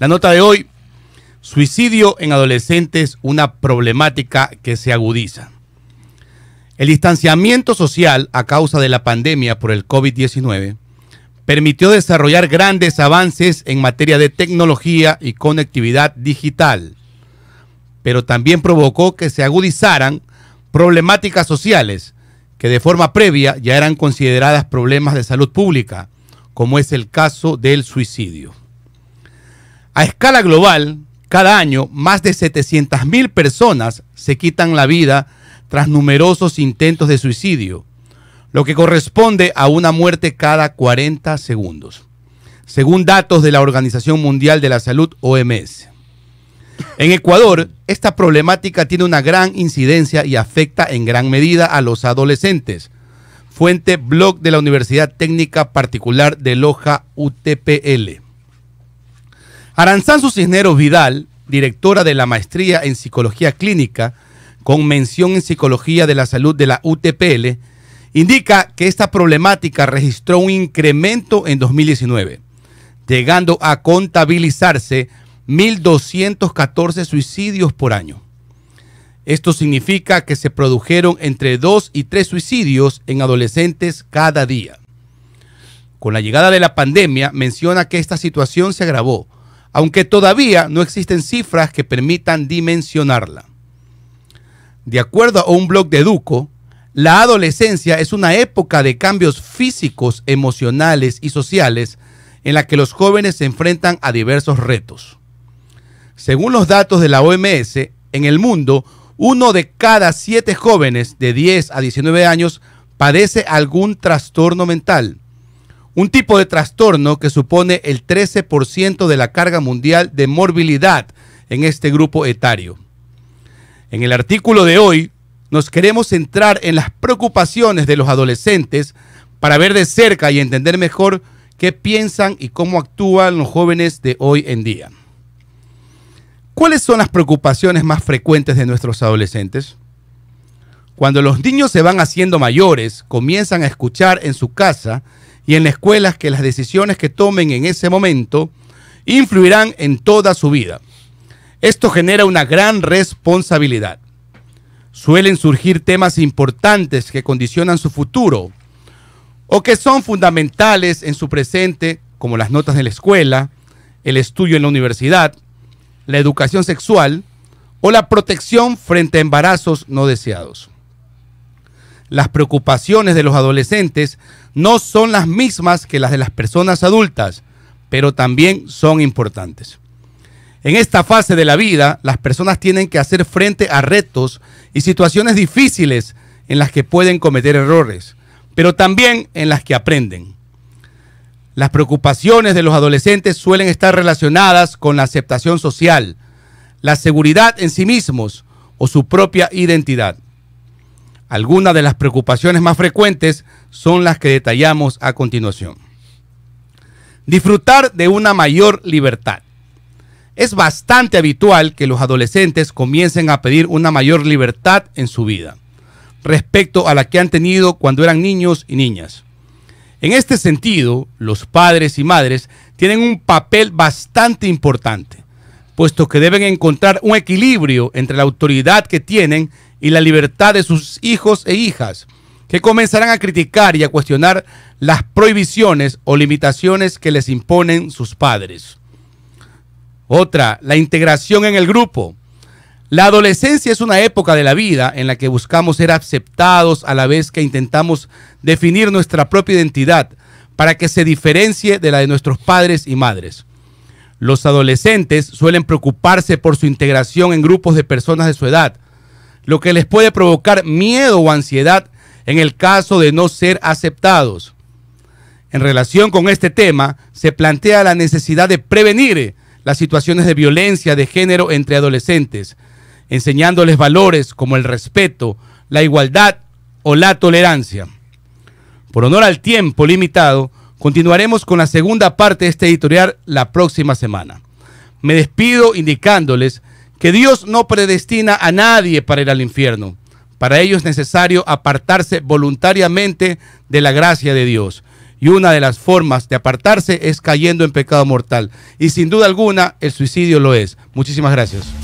La nota de hoy, suicidio en adolescentes, una problemática que se agudiza. El distanciamiento social a causa de la pandemia por el COVID-19 permitió desarrollar grandes avances en materia de tecnología y conectividad digital, pero también provocó que se agudizaran problemáticas sociales que de forma previa ya eran consideradas problemas de salud pública, como es el caso del suicidio. A escala global, cada año más de 700.000 personas se quitan la vida tras numerosos intentos de suicidio, lo que corresponde a una muerte cada 40 segundos, según datos de la Organización Mundial de la Salud OMS. En Ecuador, esta problemática tiene una gran incidencia y afecta en gran medida a los adolescentes. Fuente blog de la Universidad Técnica Particular de Loja UTPL. Aranzanzo Cisneros Vidal, directora de la maestría en psicología clínica, con mención en psicología de la salud de la UTPL, indica que esta problemática registró un incremento en 2019, llegando a contabilizarse 1.214 suicidios por año. Esto significa que se produjeron entre 2 y 3 suicidios en adolescentes cada día. Con la llegada de la pandemia, menciona que esta situación se agravó, aunque todavía no existen cifras que permitan dimensionarla. De acuerdo a un blog de Duco, la adolescencia es una época de cambios físicos, emocionales y sociales en la que los jóvenes se enfrentan a diversos retos. Según los datos de la OMS, en el mundo, uno de cada siete jóvenes de 10 a 19 años padece algún trastorno mental un tipo de trastorno que supone el 13% de la carga mundial de morbilidad en este grupo etario. En el artículo de hoy nos queremos centrar en las preocupaciones de los adolescentes para ver de cerca y entender mejor qué piensan y cómo actúan los jóvenes de hoy en día. ¿Cuáles son las preocupaciones más frecuentes de nuestros adolescentes? Cuando los niños se van haciendo mayores, comienzan a escuchar en su casa y en las escuelas que las decisiones que tomen en ese momento influirán en toda su vida. Esto genera una gran responsabilidad. Suelen surgir temas importantes que condicionan su futuro o que son fundamentales en su presente, como las notas de la escuela, el estudio en la universidad, la educación sexual o la protección frente a embarazos no deseados. Las preocupaciones de los adolescentes no son las mismas que las de las personas adultas, pero también son importantes. En esta fase de la vida, las personas tienen que hacer frente a retos y situaciones difíciles en las que pueden cometer errores, pero también en las que aprenden. Las preocupaciones de los adolescentes suelen estar relacionadas con la aceptación social, la seguridad en sí mismos o su propia identidad. Algunas de las preocupaciones más frecuentes son las que detallamos a continuación. Disfrutar de una mayor libertad. Es bastante habitual que los adolescentes comiencen a pedir una mayor libertad en su vida respecto a la que han tenido cuando eran niños y niñas. En este sentido, los padres y madres tienen un papel bastante importante, puesto que deben encontrar un equilibrio entre la autoridad que tienen y la libertad de sus hijos e hijas, que comenzarán a criticar y a cuestionar las prohibiciones o limitaciones que les imponen sus padres. Otra, la integración en el grupo. La adolescencia es una época de la vida en la que buscamos ser aceptados a la vez que intentamos definir nuestra propia identidad para que se diferencie de la de nuestros padres y madres. Los adolescentes suelen preocuparse por su integración en grupos de personas de su edad, lo que les puede provocar miedo o ansiedad en el caso de no ser aceptados. En relación con este tema, se plantea la necesidad de prevenir eh, las situaciones de violencia de género entre adolescentes, enseñándoles valores como el respeto, la igualdad o la tolerancia. Por honor al tiempo limitado, continuaremos con la segunda parte de este editorial la próxima semana. Me despido indicándoles que Dios no predestina a nadie para ir al infierno para ello es necesario apartarse voluntariamente de la gracia de Dios. Y una de las formas de apartarse es cayendo en pecado mortal. Y sin duda alguna, el suicidio lo es. Muchísimas gracias.